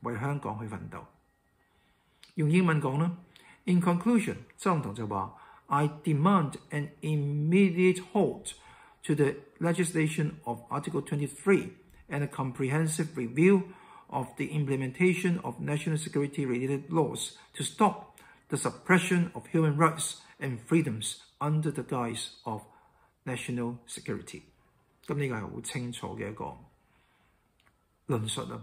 為香港去奮鬥。用英文講啦，In I demand an immediate halt to the legislation of Article 23 and a comprehensive review of the implementation of national security-related laws to stop the suppression of human rights and freedoms under the guise of national security。咁呢個係好清楚嘅一個論述啦。